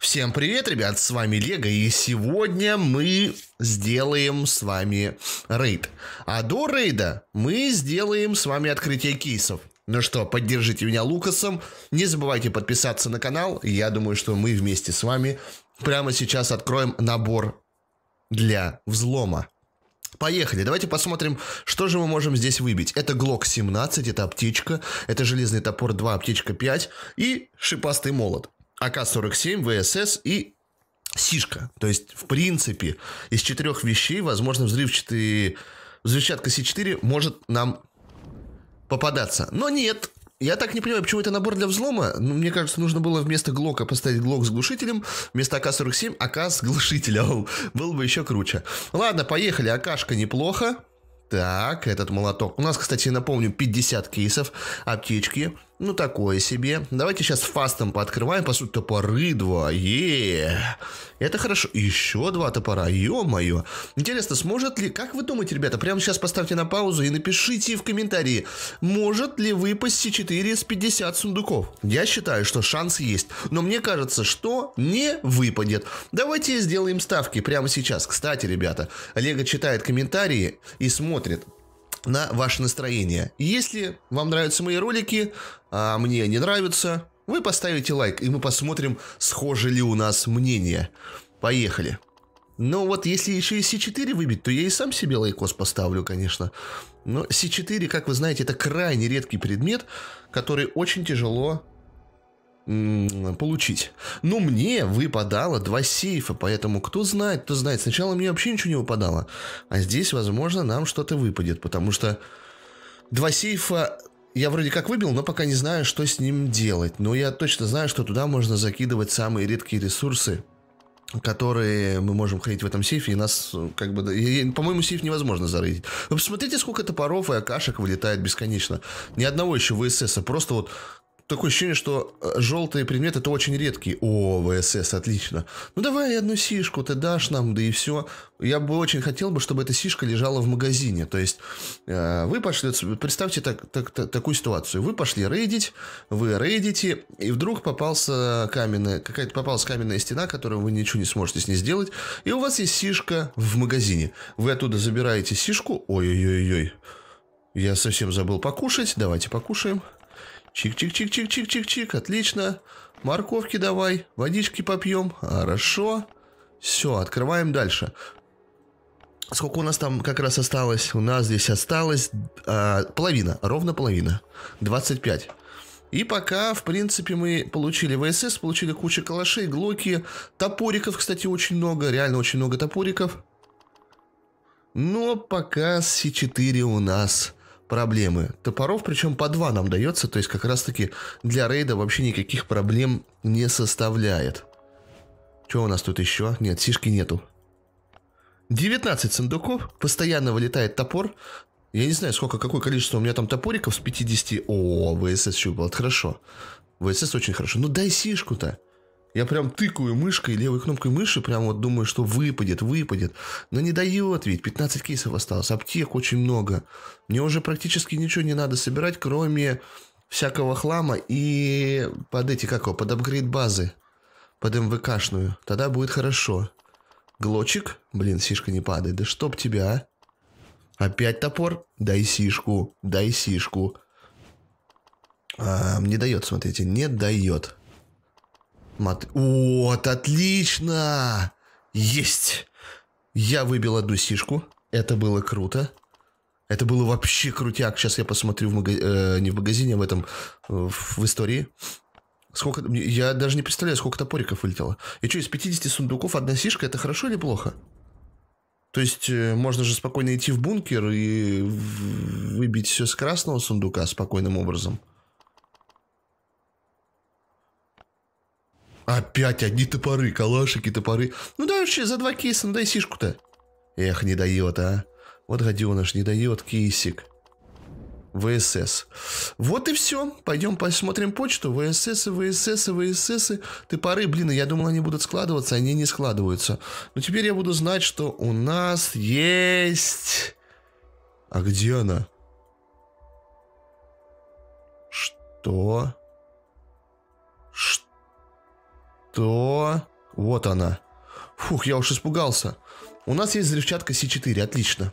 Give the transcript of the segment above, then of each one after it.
Всем привет, ребят, с вами Лего, и сегодня мы сделаем с вами рейд. А до рейда мы сделаем с вами открытие кейсов. Ну что, поддержите меня Лукасом, не забывайте подписаться на канал, я думаю, что мы вместе с вами прямо сейчас откроем набор для взлома. Поехали, давайте посмотрим, что же мы можем здесь выбить. Это Глок 17, это аптечка, это железный топор 2, аптечка 5 и шипастый молот. АК-47, ВСС и Сишка. То есть, в принципе, из четырех вещей, возможно, взрывчатый взрывчатка С4 может нам попадаться. Но нет, я так не понимаю, почему это набор для взлома. Ну, мне кажется, нужно было вместо Глока поставить Глок с глушителем, вместо АК-47 АК с глушителем. Было бы еще круче. Ладно, поехали. АКшка неплохо. Так, этот молоток. У нас, кстати, напомню, 50 кейсов, аптечки ну такое себе. Давайте сейчас фастом пооткрываем, по сути, топоры два, е Это хорошо. Еще два топора, ё-моё. Интересно, сможет ли, как вы думаете, ребята, прямо сейчас поставьте на паузу и напишите в комментарии, может ли выпасть 4 из 50 сундуков? Я считаю, что шанс есть, но мне кажется, что не выпадет. Давайте сделаем ставки прямо сейчас. Кстати, ребята, Олега читает комментарии и смотрит, на ваше настроение. Если вам нравятся мои ролики, а мне не нравятся, вы поставите лайк, и мы посмотрим, схожи ли у нас мнения. Поехали. Ну вот, если еще и C4 выбить, то я и сам себе лайкос поставлю, конечно. Но C4, как вы знаете, это крайне редкий предмет, который очень тяжело получить. Но мне выпадало два сейфа, поэтому кто знает, кто знает. Сначала мне вообще ничего не выпадало, а здесь, возможно, нам что-то выпадет, потому что два сейфа я вроде как выбил, но пока не знаю, что с ним делать. Но я точно знаю, что туда можно закидывать самые редкие ресурсы, которые мы можем хранить в этом сейфе, и нас как бы... По-моему, сейф невозможно зарыть. Вы посмотрите, сколько топоров и акашек вылетает бесконечно. Ни одного еще ВССа. Просто вот такое ощущение, что э, желтые предметы это очень редкие. О, ВСС, отлично. Ну давай одну сишку ты дашь нам, да и все. Я бы очень хотел бы, чтобы эта сишка лежала в магазине. То есть э, вы пошли, представьте так, так, так, такую ситуацию. Вы пошли рейдить, вы рейдите, и вдруг попался каменная, какая-то попалась каменная стена, которую вы ничего не сможете с ней сделать. И у вас есть сишка в магазине. Вы оттуда забираете сишку. Ой-ой-ой-ой. Я совсем забыл покушать. Давайте покушаем. Чик-чик-чик-чик-чик-чик-чик, отлично. Морковки давай, водички попьем. Хорошо. Все, открываем дальше. Сколько у нас там как раз осталось? У нас здесь осталось э, половина, ровно половина. 25. И пока, в принципе, мы получили ВСС, получили кучу калашей, глоки, топориков, кстати, очень много, реально очень много топориков. Но пока С4 у нас проблемы. Топоров, причем по два нам дается, то есть как раз-таки для рейда вообще никаких проблем не составляет. Что у нас тут еще? Нет, сишки нету. 19 сундуков, постоянно вылетает топор. Я не знаю, сколько, какое количество у меня там топориков с 50. О, ВСС щупал, хорошо. ВСС очень хорошо. Ну дай сишку-то. Я прям тыкаю мышкой, левой кнопкой мыши, прям вот думаю, что выпадет, выпадет. Но не дает ведь, 15 кейсов осталось, аптек очень много. Мне уже практически ничего не надо собирать, кроме всякого хлама и под эти, как его, под апгрейд базы. Под МВКшную. Тогда будет хорошо. Глочик? Блин, сишка не падает. Да чтоб тебя, а. Опять топор? Дай сишку, дай сишку. А, не дает, смотрите, не дает. Мат... Вот, отлично! Есть! Я выбил одну сишку. Это было круто. Это было вообще крутяк. Сейчас я посмотрю в мага... э, не в магазине, а в этом, э, в истории. Сколько... Я даже не представляю, сколько топориков вылетело. И что, из 50 сундуков одна сишка, это хорошо или плохо? То есть э, можно же спокойно идти в бункер и выбить все с красного сундука спокойным образом. Опять одни топоры, калашики, топоры. Ну дай вообще за два кейса, ну дай сишку-то. Эх, не дает, а. Вот гаденыш, не дает кейсик. ВСС. Вот и все. Пойдем посмотрим почту. ВСС, ВСС, ВСС. Топоры, блин, я думал, они будут складываться, они не складываются. Но теперь я буду знать, что у нас есть... А где она? Что? Что? то Вот она. Фух, я уж испугался. У нас есть взрывчатка С4, отлично.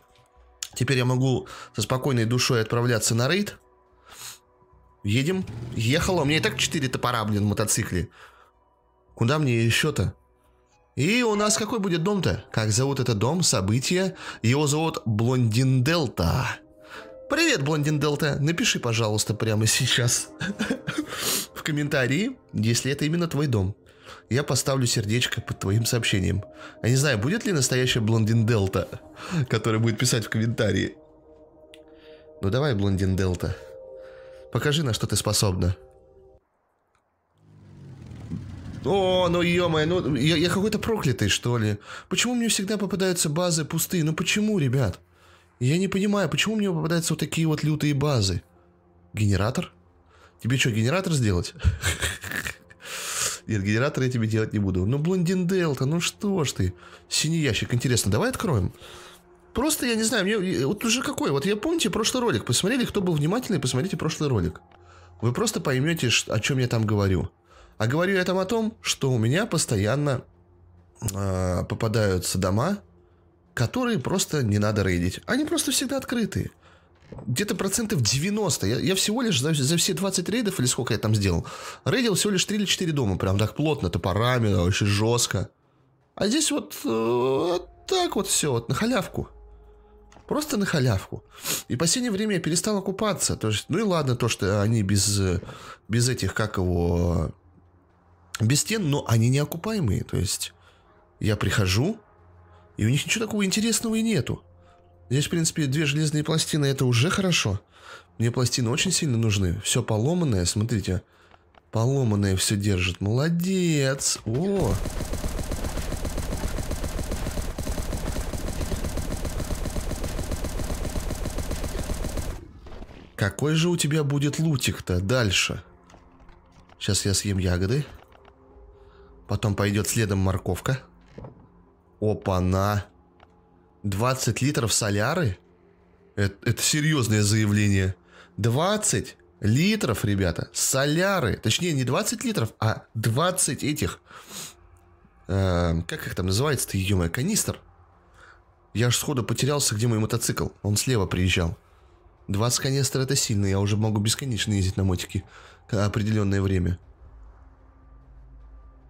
Теперь я могу со спокойной душой отправляться на рейд. Едем. Ехала. У меня и так 4 топора, блин, в мотоцикле. Куда мне еще-то? И у нас какой будет дом-то? Как зовут этот дом? Событие. Его зовут Блондин Делта. Привет, Блондин Делта. Напиши, пожалуйста, прямо сейчас в комментарии, если это именно твой дом я поставлю сердечко под твоим сообщением. Я а не знаю, будет ли настоящая блондин Делта, которая будет писать в комментарии. Ну давай, блондин Делта, покажи, на что ты способна. О, ну ё-моё, ну я, я какой-то проклятый, что ли. Почему мне всегда попадаются базы пустые? Ну почему, ребят? Я не понимаю, почему мне попадаются вот такие вот лютые базы? Генератор? Тебе что, генератор сделать? Нет, генератор я тебе делать не буду. Ну, блондин Делта, ну что ж ты. Синий ящик, интересно, давай откроем. Просто, я не знаю, мне, вот уже какой, вот я помните прошлый ролик, посмотрели, кто был внимательный, посмотрите прошлый ролик. Вы просто поймете, о чем я там говорю. А говорю я там о том, что у меня постоянно э, попадаются дома, которые просто не надо рейдить. Они просто всегда открытые где-то процентов 90. Я, я всего лишь за, за все 20 рейдов, или сколько я там сделал, рейдил всего лишь 3 или 4 дома. Прям так плотно, топорами, очень жестко. А здесь вот, э, вот так вот все, вот на халявку. Просто на халявку. И в последнее время я перестал окупаться. То есть, ну и ладно, то, что они без, без этих, как его, без стен, но они неокупаемые. То есть, я прихожу, и у них ничего такого интересного и нету. Здесь, в принципе, две железные пластины, это уже хорошо. Мне пластины очень сильно нужны. Все поломанное, смотрите. Поломанное все держит. Молодец. О! Какой же у тебя будет лутик-то дальше? Сейчас я съем ягоды. Потом пойдет следом морковка. Опа-на. 20 литров соляры? Это, это серьезное заявление. 20 литров, ребята, соляры. Точнее, не 20 литров, а 20 этих... Э, как их там называется-то, ё канистр? Я аж сходу потерялся, где мой мотоцикл. Он слева приезжал. 20 канистр это сильно, я уже могу бесконечно ездить на мотике определенное время.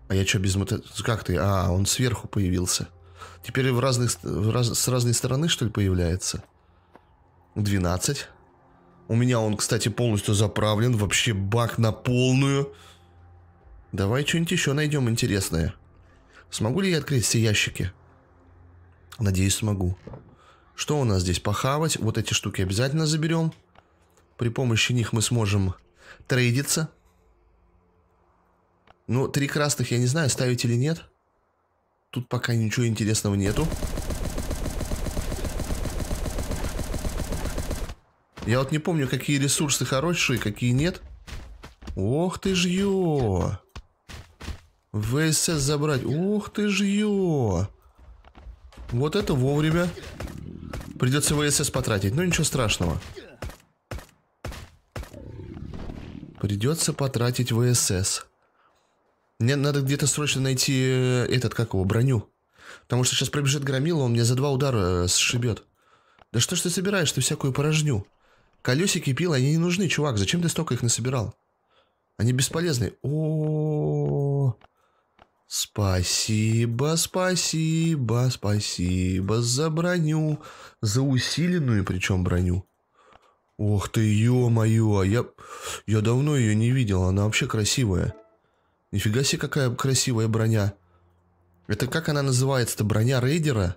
А я что, без мото... Как ты? А, он сверху появился. Теперь в разных, в раз, с разной стороны, что ли, появляется? 12. У меня он, кстати, полностью заправлен. Вообще бак на полную. Давай что-нибудь еще найдем интересное. Смогу ли я открыть все ящики? Надеюсь, смогу. Что у нас здесь? Похавать. Вот эти штуки обязательно заберем. При помощи них мы сможем трейдиться. Ну, три красных я не знаю, ставить или нет. Тут пока ничего интересного нету. Я вот не помню, какие ресурсы хорошие, какие нет. Ох ты ж ё! ВСС забрать. Ох ты ж ё! Вот это вовремя. Придется ВСС потратить, но ничего страшного. Придется потратить ВСС. Мне надо где-то срочно найти э, этот, как его, броню. Потому что сейчас пробежит громила, он мне за два удара э, сшибет. Да что ж ты собираешь, ты всякую порожню? Колесики, пилы, они не нужны, чувак. Зачем ты столько их насобирал? Они бесполезны. О, -о. спасибо, спасибо, спасибо за броню, за усиленную причем броню. Ох ты, ё-моё, а я, я давно ее не видел, она вообще красивая. Нифига себе, какая красивая броня. Это как она называется-то? Броня рейдера?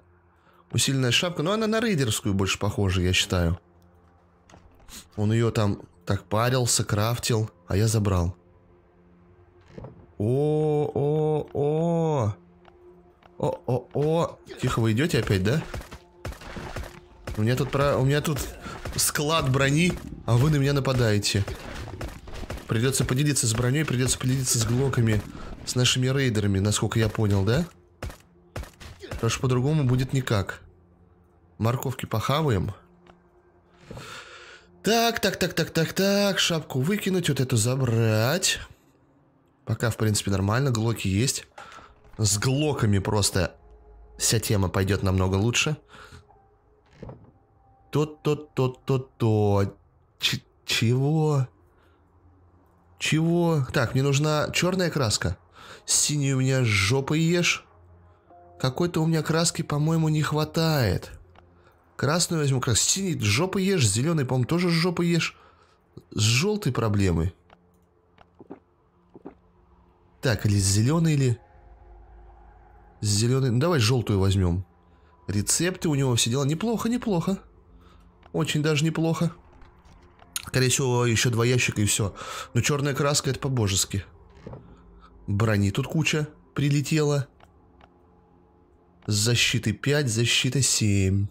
Усиленная шапка. Но ну, она на рейдерскую больше похожа, я считаю. Он ее там так парился, крафтил, а я забрал. О-о-о! О-о-о! Тихо, вы идете опять, да? У меня тут про... У меня тут склад брони, а вы на меня нападаете. Придется поделиться с броней, придется поделиться с глоками, с нашими рейдерами, насколько я понял, да? Потому что по-другому будет никак. Морковки похаваем. Так, так, так, так, так, так. Шапку выкинуть, вот эту забрать. Пока, в принципе, нормально. Глоки есть. С глоками просто вся тема пойдет намного лучше. То-то-то-то-то. Чего? Чего? Так, мне нужна черная краска. Синюю у меня жопой ешь. Какой-то у меня краски, по-моему, не хватает. Красную возьму, крас. синий жопой ешь, зеленый, по-моему, тоже жопой ешь. С желтой проблемой. Так, или зеленый, или... Зеленый... Ну, давай желтую возьмем. Рецепты у него все дела. Неплохо, неплохо. Очень даже неплохо. Скорее всего, еще два ящика и все. Но черная краска это по-божески. Брони тут куча прилетела. Защиты 5, защита 7.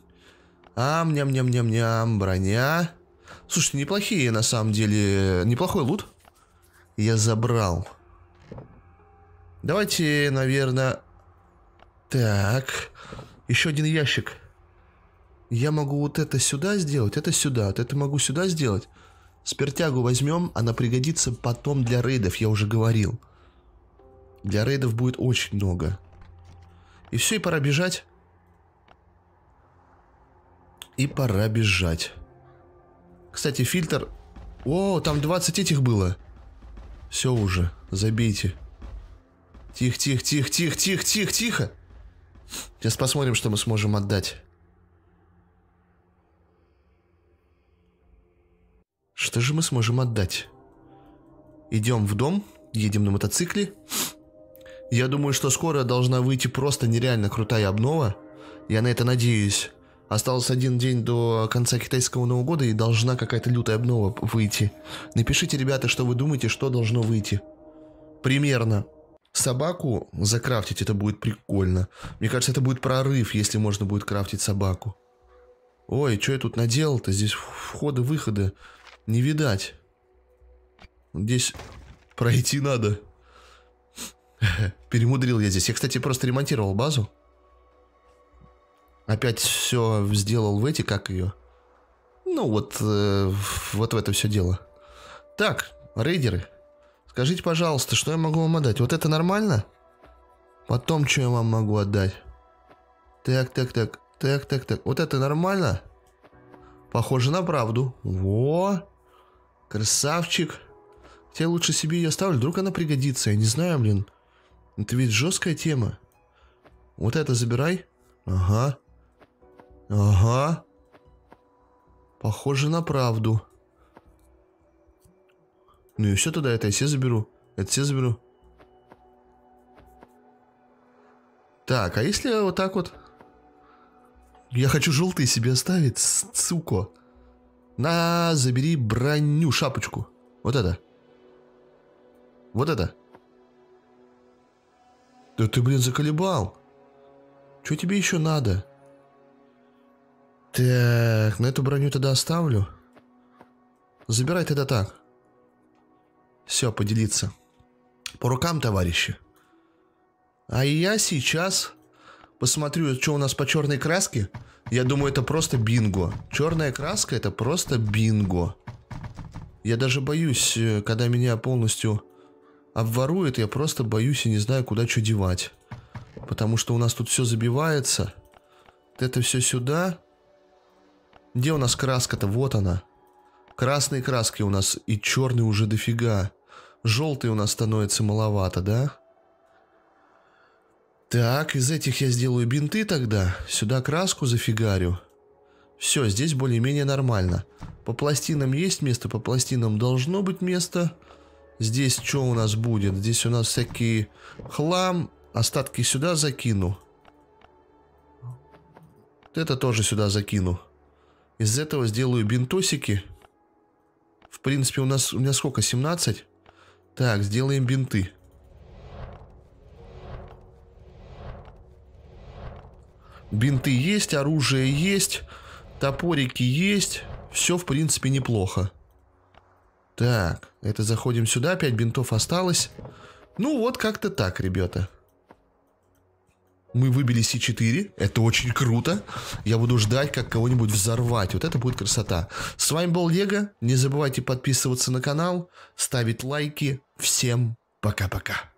Ам-ням-ням-ням-ням, броня. Слушайте, неплохие на самом деле, неплохой лут. Я забрал. Давайте, наверное... Так, еще один ящик. Я могу вот это сюда сделать, это сюда, вот это могу сюда сделать. Спиртягу возьмем, она пригодится потом для рейдов, я уже говорил. Для рейдов будет очень много. И все, и пора бежать. И пора бежать. Кстати, фильтр... О, там 20 этих было. Все уже, забейте. Тихо, тихо, тихо, тихо, тихо, тихо, тихо. Сейчас посмотрим, что мы сможем отдать. что же мы сможем отдать? Идем в дом, едем на мотоцикле. Я думаю, что скоро должна выйти просто нереально крутая обнова. Я на это надеюсь. Остался один день до конца китайского Нового года и должна какая-то лютая обнова выйти. Напишите, ребята, что вы думаете, что должно выйти. Примерно. Собаку закрафтить это будет прикольно. Мне кажется, это будет прорыв, если можно будет крафтить собаку. Ой, что я тут наделал-то? Здесь входы-выходы. Не видать. Здесь пройти надо. Перемудрил я здесь. Я, кстати, просто ремонтировал базу. Опять все сделал в эти, как ее. Ну, вот, э, вот в это все дело. Так, рейдеры, скажите, пожалуйста, что я могу вам отдать? Вот это нормально? Потом, что я вам могу отдать? Так, так, так, так, так, так. Вот это нормально? Похоже на правду. Во! Красавчик. тебе лучше себе ее оставлю, вдруг она пригодится. Я не знаю, блин. Это ведь жесткая тема. Вот это забирай. Ага. Ага. Похоже на правду. Ну и все тогда, это я все заберу. Это все заберу. Так, а если вот так вот я хочу желтый себе оставить, суко. На, забери броню, шапочку. Вот это. Вот это. Да ты, блин, заколебал. Что тебе еще надо? Так, на эту броню тогда оставлю. Забирай тогда так. Все, поделиться. По рукам, товарищи. А я сейчас посмотрю, что у нас по черной краске. Я думаю, это просто бинго. Черная краска это просто бинго. Я даже боюсь, э, когда меня полностью обворует, я просто боюсь и не знаю, куда что девать. Потому что у нас тут все забивается. Это все сюда. Где у нас краска-то? Вот она. Красные краски у нас и черные уже дофига. Желтый у нас становится маловато, да? Так, из этих я сделаю бинты тогда, сюда краску зафигарю. Все, здесь более-менее нормально. По пластинам есть место, по пластинам должно быть место. Здесь что у нас будет? Здесь у нас всякий хлам, остатки сюда закину. Вот это тоже сюда закину. Из этого сделаю бинтосики. В принципе, у нас у меня сколько? 17? Так, сделаем бинты. Бинты есть, оружие есть, топорики есть. Все, в принципе, неплохо. Так, это заходим сюда, 5 бинтов осталось. Ну вот как-то так, ребята. Мы выбили С4, это очень круто. Я буду ждать, как кого-нибудь взорвать. Вот это будет красота. С вами был Лего. Не забывайте подписываться на канал, ставить лайки. Всем пока-пока.